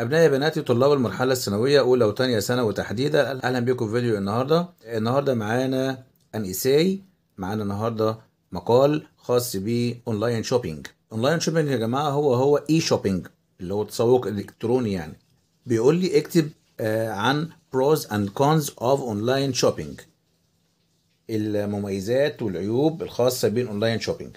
أبنائي بناتي طلاب المرحلة الثانوية أولى وثانية ثانوي تحديدا أهلا بكم في فيديو النهاردة النهاردة معانا أن إيساي معانا النهاردة مقال خاص بأونلاين شوبينج أونلاين شوبينج يا جماعة هو هو إي شوبينج اللي هو تسوق إلكتروني يعني بيقول لي اكتب آه، عن بروز أند كونز أوف أونلاين شوبينج المميزات والعيوب الخاصة بين أونلاين شوبينج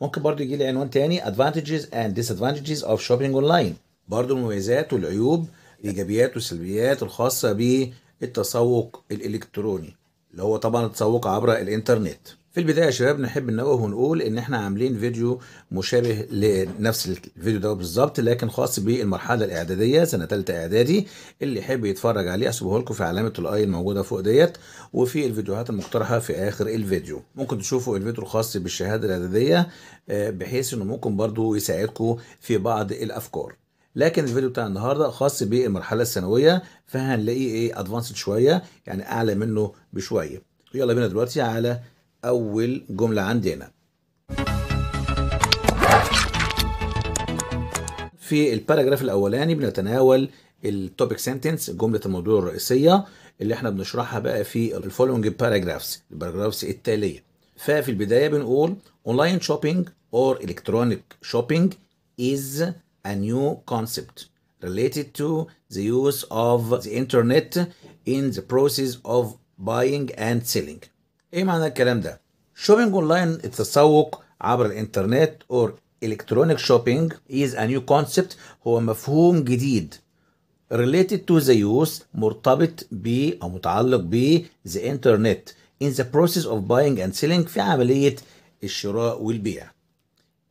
ممكن برضه يجي لي عنوان تاني advantages and disadvantages of shopping online برضو المميزات والعيوب الايجابيات والسلبيات الخاصه بالتسوق الالكتروني اللي هو طبعا التسوق عبر الانترنت في البدايه يا شباب نحب ننوه ونقول ان احنا عاملين فيديو مشابه لنفس الفيديو ده بالظبط لكن خاص بالمرحله الاعداديه سنه ثالثه اعدادي اللي يحب يتفرج عليه اسيبه لكم في علامه الاي الموجوده فوق ديت وفي الفيديوهات المقترحه في اخر الفيديو ممكن تشوفوا الفيديو الخاص بالشهاده الاعداديه آه، بحيث انه ممكن برضو يساعدكم في بعض الافكار لكن الفيديو بتاع النهارده خاص بالمرحله الثانويه فهنلاقيه ايه ادفانسد شويه يعني اعلى منه بشويه يلا بينا دلوقتي على اول جمله عندنا في الباراجراف الاولاني بنتناول التوبيك سنتنس جمله الموضوع الرئيسيه اللي احنا بنشرحها بقى في الفولوينج باراجرافز الباراجرافز التاليه ففي البدايه بنقول اونلاين شوبينج اور الكترونيك شوبينج از a new concept related to the use of the internet in the process of buying and selling ايه معنى الكلام ده shopping online التسوق عبر الانترنت or electronic shopping is a new concept هو مفهوم جديد related to the use مرتبط ب أو متعلق ب the internet in the process of buying and selling في عملية الشراء والبيع.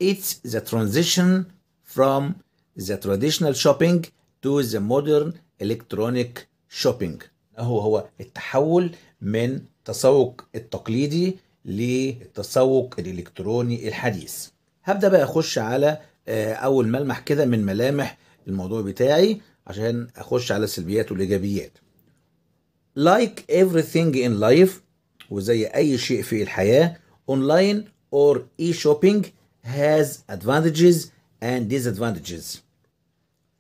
It's the transition from the traditional shopping to the modern electronic shopping هو هو التحول من التسوق التقليدي للتسوق الالكتروني الحديث هبدا بقى اخش على آه، اول ملمح كده من ملامح الموضوع بتاعي عشان اخش على السلبيات والايجابيات like everything in life وزي اي شيء في الحياه online or e-shopping has advantages and disadvantages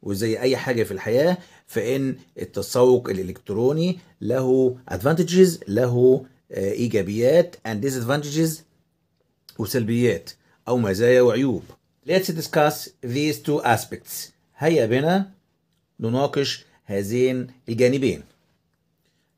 وزي اي حاجه في الحياه فان التسوق الالكتروني له ادفانتجز له آه، ايجابيات اند ديسادفانتجز وسلبيات او مزايا وعيوب Let's discuss these two aspects هيا بنا نناقش هذين الجانبين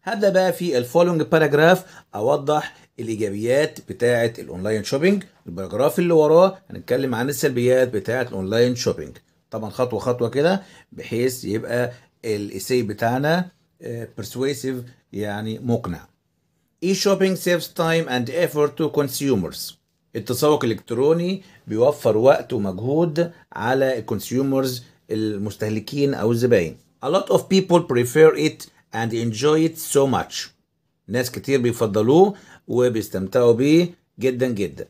هبدأ بقى في الفولوينج باراجراف أوضح الإيجابيات بتاعة الأونلاين شوبينج الباراجراف اللي وراه هنتكلم عن السلبيات بتاعة الأونلاين شوبينج طبعا خطوه خطوه كده بحيث يبقى الاسي بتاعنا آه، persuasive يعني مقنع e-shopping saves time and effort to consumers التسوق الالكتروني بيوفر وقت ومجهود على الكونسيومرز المستهلكين او الزباين a lot of people prefer it and enjoy it so much ناس كتير بيفضلوه وبيستمتعوا بيه جدا جدا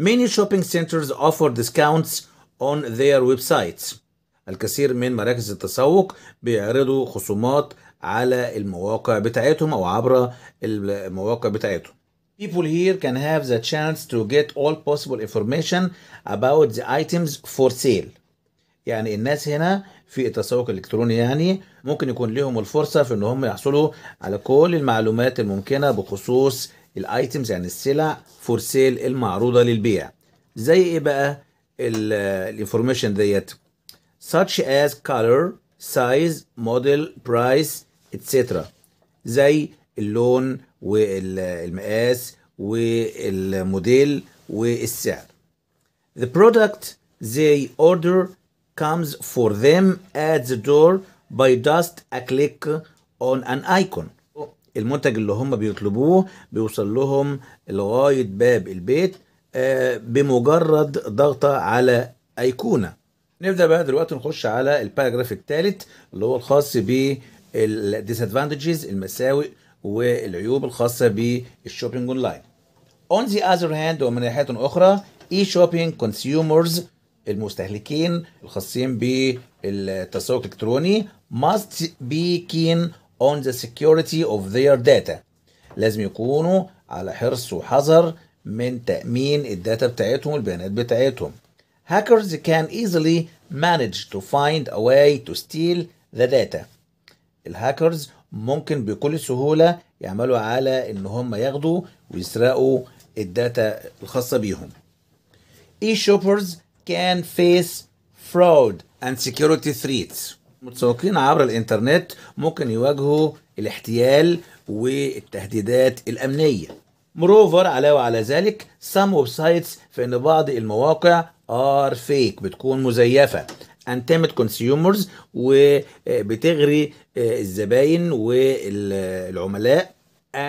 many shopping centers offer discounts on their websites الكثير من مراكز التسوق بيعرضوا خصومات على المواقع بتاعتهم أو عبر المواقع بتاعتهم People here can have the chance to get all possible information about the items for sale. يعني الناس هنا في التسوق الالكتروني يعني ممكن يكون لهم الفرصه في ان هم يحصلوا على كل المعلومات الممكنه بخصوص الايتمز يعني السلع فور سيل المعروضه للبيع زي ايه بقى الانفورميشن ديت such as color size model price etc زي اللون والمقاس والموديل والسعر the product they order comes for them at the door by just a click on an icon المنتج اللي هم بيطلبوه بيوصل لهم لغايه باب البيت آه، بمجرد ضغطة على أيقونة نبدأ بقى دلوقتي نخش على الباراجراف الثالث اللي هو الخاص بالديسادفانتجز المساوئ والعيوب الخاصة بالشوبينج اونلاين On the other hand ومن ناحية أخرى e-shopping consumers المستهلكين الخاصين بالتسوق الإلكتروني must be keen on the security of their data لازم يكونوا على حرص وحذر من تأمين الداتا بتاعتهم البيانات بتاعتهم hackers can easily manage to find a way to steal the data الهاكرز ممكن بكل سهولة يعملوا على ان هم ياخدوا ويسرقوا الداتا الخاصة بيهم e-shoppers can face fraud and security threats المتسوقين عبر الانترنت ممكن يواجهوا الاحتيال والتهديدات الامنيه مروفر علاوة على ذلك some websites في ان بعض المواقع are fake بتكون مزيفة انتمت كونسيومرز وبتغري الزباين والعملاء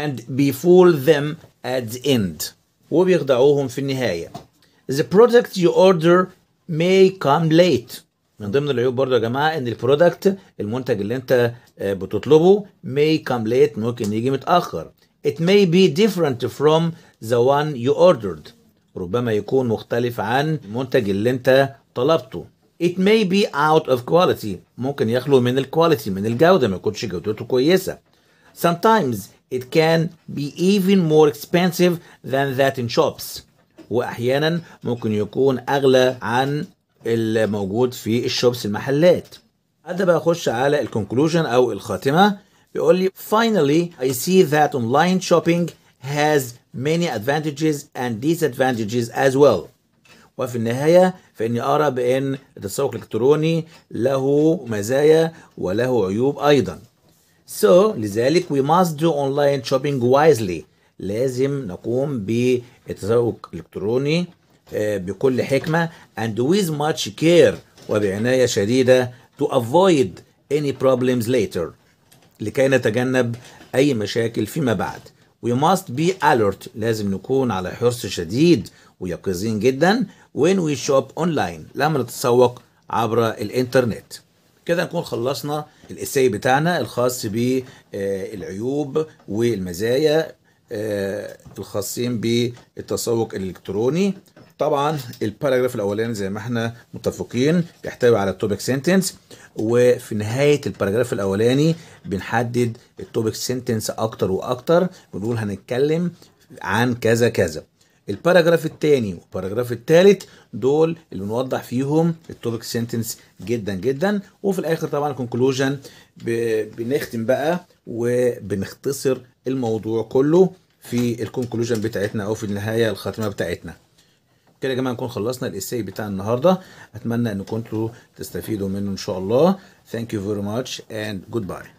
and befool them at the end وبيخدعوهم في النهاية the product you order may come late من ضمن العيوب برضه يا جماعه ان البرودكت المنتج اللي انت بتطلبه may come late ممكن يجي متاخر It may be different from the one you ordered. ربما يكون مختلف عن المنتج اللي انت طلبته. It may be out of quality. ممكن يخلو من الكواليتي من الجودة ما يكونش جودته كويسة. Sometimes it can be even more expensive than that in shops. وأحيانا ممكن يكون أغلى عن الموجود في الشوبس المحلات. أبدأ بقى أخش على الكونكلوجن أو الخاتمة. بيقول لي finally I see that online shopping has many advantages and disadvantages as well وفي النهاية فإني أرى بأن التسوق الإلكتروني له مزايا وله عيوب أيضا So لذلك we must do online shopping wisely لازم نقوم بالتسوق الإلكتروني بكل حكمة and with much care وبعناية شديدة to avoid any problems later لكي نتجنب أي مشاكل فيما بعد We must be alert لازم نكون على حرص شديد ويقظين جدا when we shop online لما نتسوق عبر الانترنت كده نكون خلصنا الاساي بتاعنا الخاص بالعيوب والمزايا آه، الخاصين بالتسوق الالكتروني طبعا الباراجراف الاولاني زي ما احنا متفقين بيحتوي على التوبيك سنتنس وفي نهايه الباراجراف الاولاني بنحدد التوبيك سنتنس اكتر واكتر بنقول هنتكلم عن كذا كذا الباراجراف الثاني والباراجراف الثالث دول اللي بنوضح فيهم التوبيك سنتنس جدا جدا وفي الاخر طبعا كونكلوجن بنختم بقى وبنختصر الموضوع كله في الكونكلوجن بتاعتنا او في النهايه الخاتمه بتاعتنا كده يا جماعه نكون خلصنا الاساي بتاع النهارده اتمنى انكم كنتوا تستفيدوا منه ان شاء الله يو فيري ماتش اند جود باي